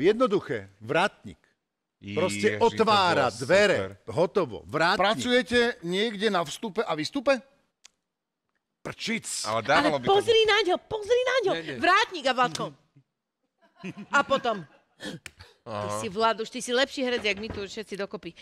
Jednoduché, vratník. Proste Ježi, otvára to dvere, super. hotovo, vrátnik. Pracujete niekde na vstupe a vystupe? Prčic. Ale, Ale pozri to... na ňo, pozri na ňo. Vrátnik a Vladko. a potom. Aha. Ty si, Vladuš, ty si lepší herec, jak my tu všetci dokopy.